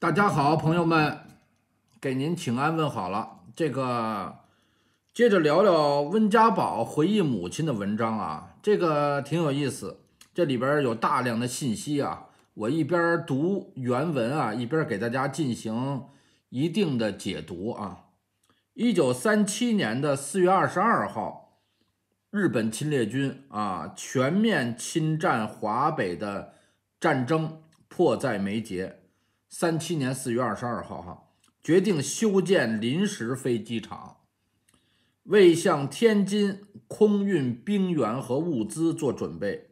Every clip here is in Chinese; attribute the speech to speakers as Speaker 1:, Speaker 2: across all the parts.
Speaker 1: 大家好，朋友们，给您请安问好了。这个接着聊聊温家宝回忆母亲的文章啊，这个挺有意思，这里边有大量的信息啊。我一边读原文啊，一边给大家进行一定的解读啊。一九三七年的四月二十二号，日本侵略军啊全面侵占华北的战争迫在眉睫。三七年四月二十二号，哈，决定修建临时飞机场，为向天津空运兵员和物资做准备，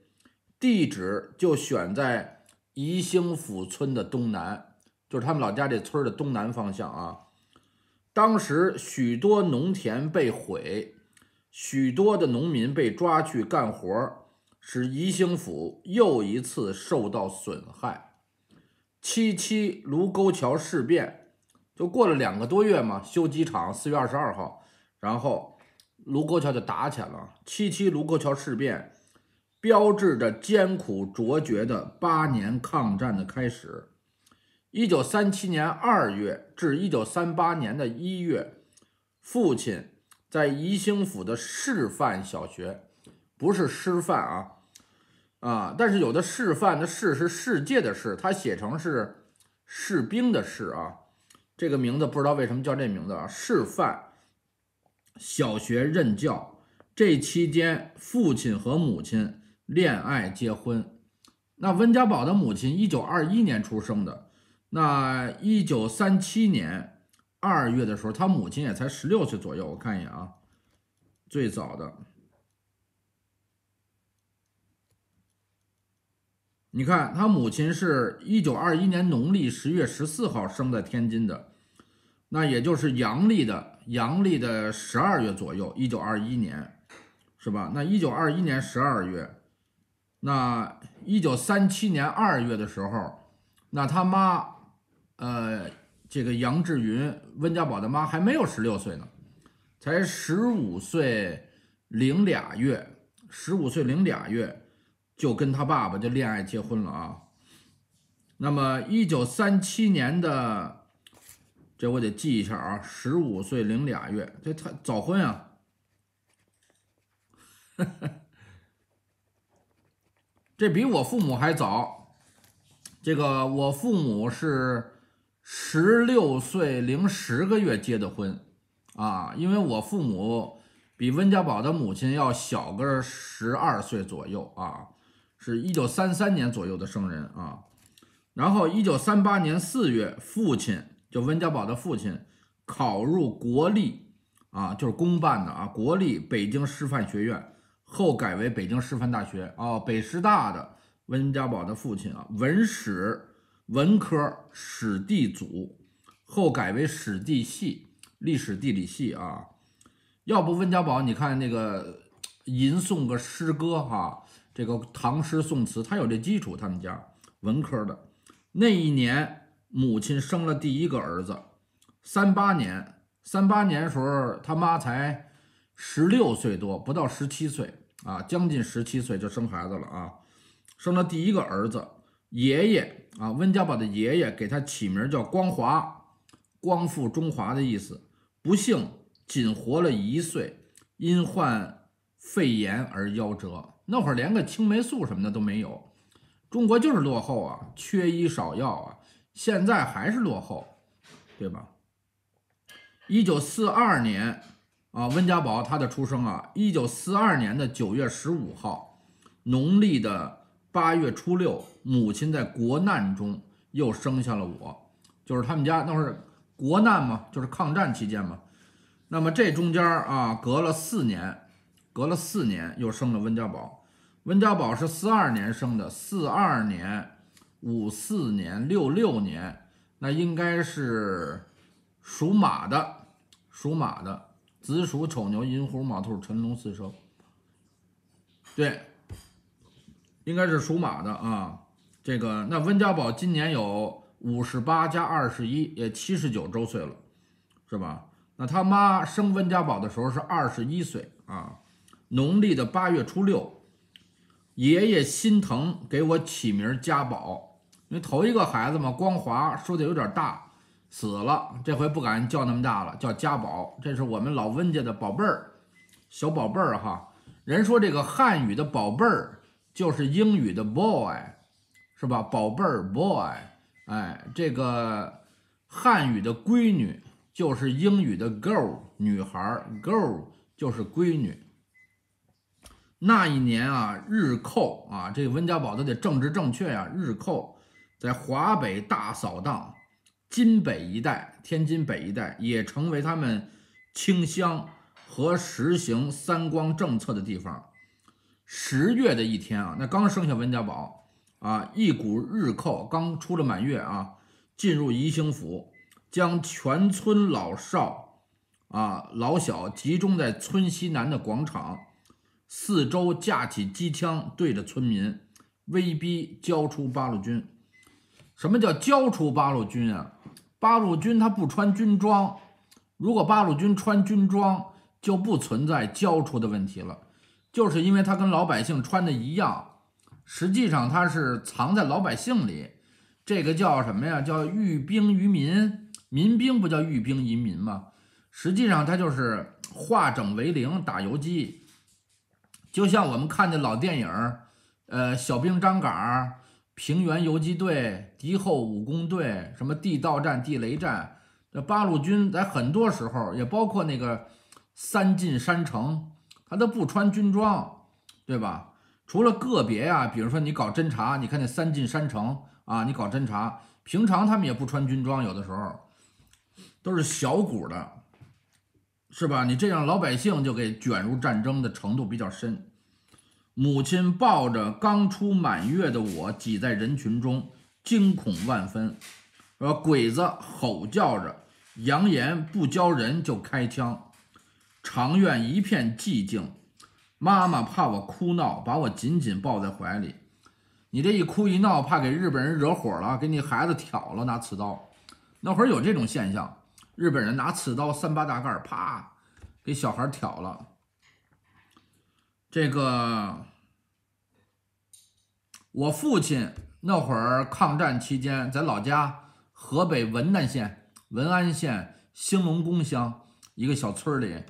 Speaker 1: 地址就选在宜兴府村的东南，就是他们老家这村的东南方向啊。当时许多农田被毁，许多的农民被抓去干活，使宜兴府又一次受到损害。七七卢沟桥事变，就过了两个多月嘛，修机场。四月二十二号，然后卢沟桥就打起来了。七七卢沟桥事变，标志着艰苦卓绝的八年抗战的开始。一九三七年二月至一九三八年的一月，父亲在宜兴府的示范小学，不是师范啊。啊，但是有的示范的示是世界的示，他写成是士兵的士啊。这个名字不知道为什么叫这名字啊。示范小学任教这期间，父亲和母亲恋爱结婚。那温家宝的母亲一九二一年出生的，那一九三七年二月的时候，他母亲也才十六岁左右。我看一眼啊，最早的。你看，他母亲是一九二一年农历十月十四号生在天津的，那也就是阳历的阳历的十二月左右，一九二一年，是吧？那一九二一年十二月，那一九三七年二月的时候，那他妈，呃，这个杨志云温家宝的妈还没有十六岁呢，才十五岁零俩月，十五岁零俩月。就跟他爸爸就恋爱结婚了啊，那么一九三七年的，这我得记一下啊，十五岁零俩月，这他早婚啊，这比我父母还早，这个我父母是十六岁零十个月结的婚啊，因为我父母比温家宝的母亲要小个十二岁左右啊。是一九三三年左右的生人啊，然后一九三八年四月，父亲就温家宝的父亲考入国立啊，就是公办的啊，国立北京师范学院，后改为北京师范大学啊，北师大的温家宝的父亲啊，文史文科史地组，后改为史地系，历史地理系啊，要不温家宝，你看那个吟诵个诗歌哈。这个唐诗宋词，他有这基础。他们家文科的那一年，母亲生了第一个儿子。三八年，三八年时候，他妈才十六岁多，不到十七岁啊，将近十七岁就生孩子了啊，生了第一个儿子。爷爷啊，温家宝的爷爷给他起名叫光华，光复中华的意思。不幸，仅活了一岁，因患肺炎而夭折。那会儿连个青霉素什么的都没有，中国就是落后啊，缺医少药啊，现在还是落后，对吧？一九四二年啊，温家宝他的出生啊，一九四二年的九月十五号，农历的八月初六，母亲在国难中又生下了我，就是他们家那会儿国难嘛，就是抗战期间嘛，那么这中间啊，隔了四年。隔了四年又生了温家宝，温家宝是四二年生的，四二年、五四年、六六年，那应该是属马的，属马的，子鼠、丑牛、寅虎、卯兔、辰龙、巳蛇。对，应该是属马的啊。这个那温家宝今年有五十八加二十一，也七十九周岁了，是吧？那他妈生温家宝的时候是二十一岁啊。农历的八月初六，爷爷心疼给我起名儿家宝，因为头一个孩子嘛，光华说的有点大，死了，这回不敢叫那么大了，叫家宝。这是我们老温家的宝贝儿，小宝贝儿哈。人说这个汉语的宝贝儿就是英语的 boy，是吧？宝贝儿 boy，哎，这个汉语的闺女就是英语的 girl，女孩 girl 就是闺女。那一年啊，日寇啊，这温家宝都得政治正确呀。日寇在华北大扫荡，津北一带、天津北一带也成为他们清乡和实行三光政策的地方。十月的一天啊，那刚生下温家宝啊，一股日寇刚出了满月啊，进入宜兴府，将全村老少啊老小集中在村西南的广场。四周架起机枪，对着村民威逼交出八路军。什么叫交出八路军啊？八路军他不穿军装，如果八路军穿军装，就不存在交出的问题了。就是因为他跟老百姓穿的一样，实际上他是藏在老百姓里。这个叫什么呀？叫寓兵于民。民兵不叫寓兵于民吗？实际上他就是化整为零，打游击。就像我们看的老电影呃，小兵张嘎、平原游击队、敌后武工队，什么地道战、地雷战，这八路军在很多时候，也包括那个三进山城，他都不穿军装，对吧？除了个别啊，比如说你搞侦察，你看那三进山城啊，你搞侦察，平常他们也不穿军装，有的时候都是小股的。是吧？你这样，老百姓就给卷入战争的程度比较深。母亲抱着刚出满月的我，挤在人群中，惊恐万分。呃，鬼子吼叫着，扬言不交人就开枪。长院一片寂静。妈妈怕我哭闹，把我紧紧抱在怀里。你这一哭一闹，怕给日本人惹火了，给你孩子挑了拿刺刀。那会儿有这种现象。日本人拿刺刀，三八大盖啪，给小孩挑了。这个，我父亲那会儿抗战期间，在老家河北文安县文安县兴隆宫乡一个小村里，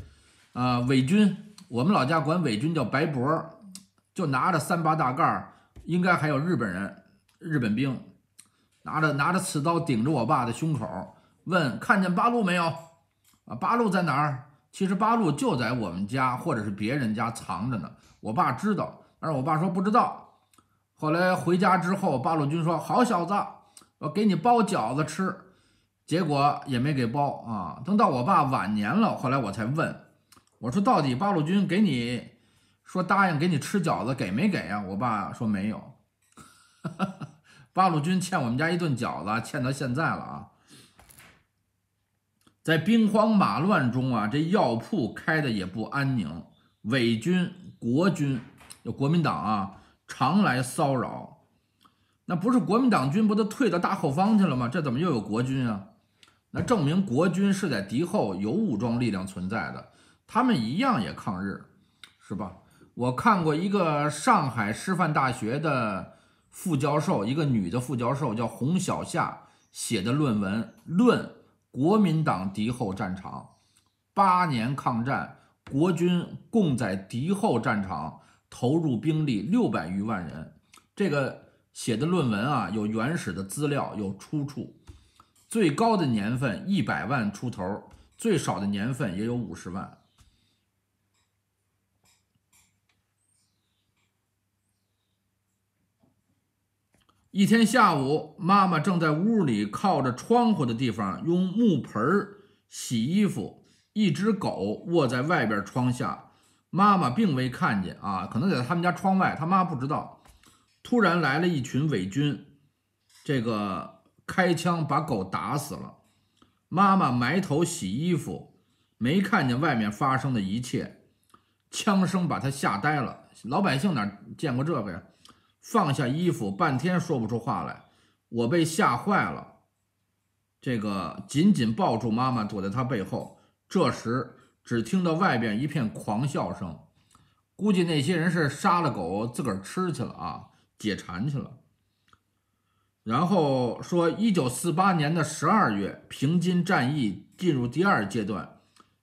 Speaker 1: 啊，伪军，我们老家管伪军叫白脖，就拿着三八大盖应该还有日本人、日本兵，拿着拿着刺刀顶着我爸的胸口。问看见八路没有？啊，八路在哪儿？其实八路就在我们家或者是别人家藏着呢。我爸知道，但是我爸说不知道。后来回家之后，八路军说：“好小子，我给你包饺子吃。”结果也没给包啊。等到我爸晚年了，后来我才问，我说：“到底八路军给你说答应给你吃饺子，给没给啊？”我爸说：“没有，八路军欠我们家一顿饺子，欠到现在了啊。”在兵荒马乱中啊，这药铺开的也不安宁，伪军、国军、国民党啊，常来骚扰。那不是国民党军不都退到大后方去了吗？这怎么又有国军啊？那证明国军是在敌后有武装力量存在的，他们一样也抗日，是吧？我看过一个上海师范大学的副教授，一个女的副教授叫洪小夏写的论文，论。国民党敌后战场，八年抗战，国军共在敌后战场投入兵力六百余万人。这个写的论文啊，有原始的资料，有出处。最高的年份一百万出头，最少的年份也有五十万。一天下午，妈妈正在屋里靠着窗户的地方用木盆洗衣服，一只狗卧在外边窗下，妈妈并未看见啊，可能在他们家窗外，他妈不知道。突然来了一群伪军，这个开枪把狗打死了，妈妈埋头洗衣服，没看见外面发生的一切，枪声把她吓呆了，老百姓哪见过这个呀？放下衣服，半天说不出话来，我被吓坏了。这个紧紧抱住妈妈，躲在她背后。这时，只听到外边一片狂笑声，估计那些人是杀了狗自个儿吃去了啊，解馋去了。然后说，一九四八年的十二月，平津战役进入第二阶段，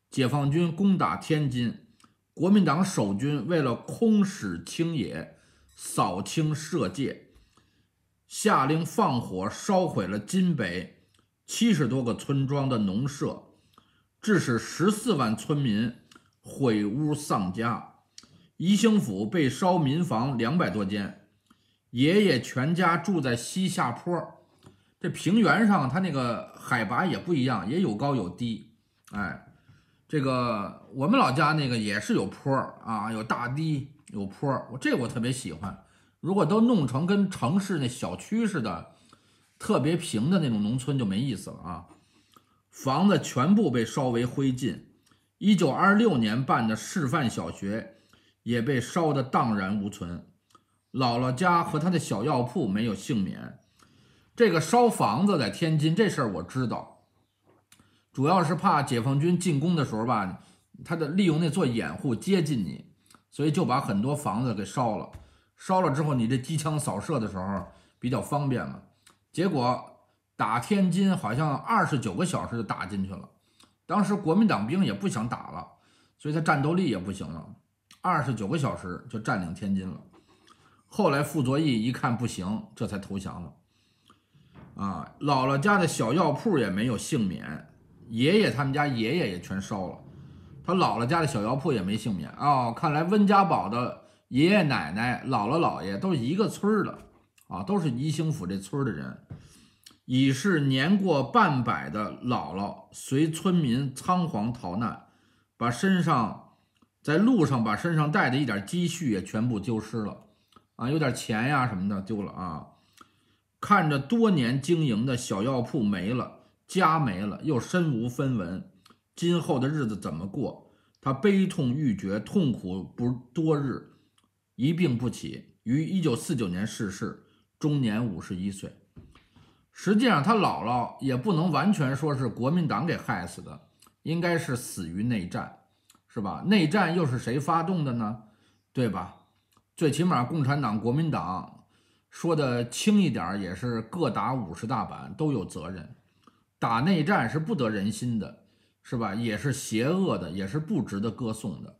Speaker 1: 解放军攻打天津，国民党守军为了空使清野。扫清社界，下令放火烧毁了金北七十多个村庄的农舍，致使十四万村民毁屋丧家。宜兴府被烧民房两百多间。爷爷全家住在西下坡，这平原上它那个海拔也不一样，也有高有低。哎，这个我们老家那个也是有坡啊，有大堤。有坡儿，我这我特别喜欢。如果都弄成跟城市那小区似的，特别平的那种农村就没意思了啊！房子全部被烧为灰烬，一九二六年办的示范小学也被烧得荡然无存。姥姥家和他的小药铺没有幸免。这个烧房子在天津这事儿我知道，主要是怕解放军进攻的时候吧，他的利用那做掩护接近你。所以就把很多房子给烧了，烧了之后你这机枪扫射的时候比较方便嘛。结果打天津好像二十九个小时就打进去了，当时国民党兵也不想打了，所以他战斗力也不行了，二十九个小时就占领天津了。后来傅作义一看不行，这才投降了。啊，姥姥家的小药铺也没有幸免，爷爷他们家爷爷也全烧了。他姥姥家的小药铺也没幸免啊！看来温家宝的爷爷奶奶、姥姥姥爷都是一个村的啊，都是宜兴府这村的人。已是年过半百的姥姥随村民仓皇逃难，把身上在路上把身上带的一点积蓄也全部丢失了啊，有点钱呀什么的丢了啊。看着多年经营的小药铺没了，家没了，又身无分文。今后的日子怎么过？他悲痛欲绝，痛苦不多日，一病不起，于一九四九年逝世，终年五十一岁。实际上，他姥姥也不能完全说是国民党给害死的，应该是死于内战，是吧？内战又是谁发动的呢？对吧？最起码共产党、国民党说的轻一点也是各打五十大板，都有责任。打内战是不得人心的。是吧？也是邪恶的，也是不值得歌颂的。